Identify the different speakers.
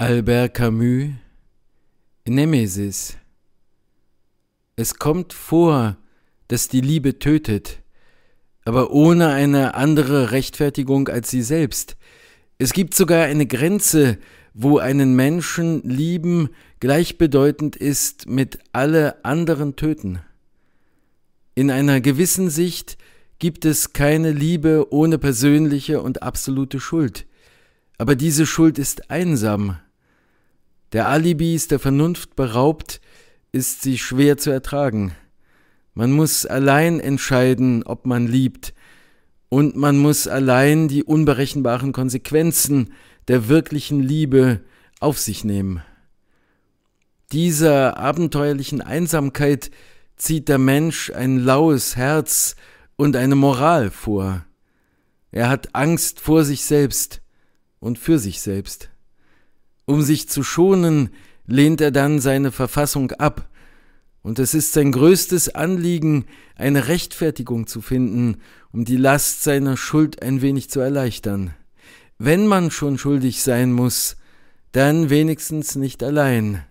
Speaker 1: Albert Camus Nemesis Es kommt vor, dass die Liebe tötet, aber ohne eine andere Rechtfertigung als sie selbst. Es gibt sogar eine Grenze, wo einen Menschen lieben gleichbedeutend ist mit alle anderen töten. In einer gewissen Sicht gibt es keine Liebe ohne persönliche und absolute Schuld. Aber diese Schuld ist einsam. Der Alibi ist der Vernunft beraubt, ist sie schwer zu ertragen. Man muss allein entscheiden, ob man liebt, und man muss allein die unberechenbaren Konsequenzen der wirklichen Liebe auf sich nehmen. Dieser abenteuerlichen Einsamkeit zieht der Mensch ein laues Herz und eine Moral vor. Er hat Angst vor sich selbst und für sich selbst. Um sich zu schonen, lehnt er dann seine Verfassung ab, und es ist sein größtes Anliegen, eine Rechtfertigung zu finden, um die Last seiner Schuld ein wenig zu erleichtern. Wenn man schon schuldig sein muss, dann wenigstens nicht allein.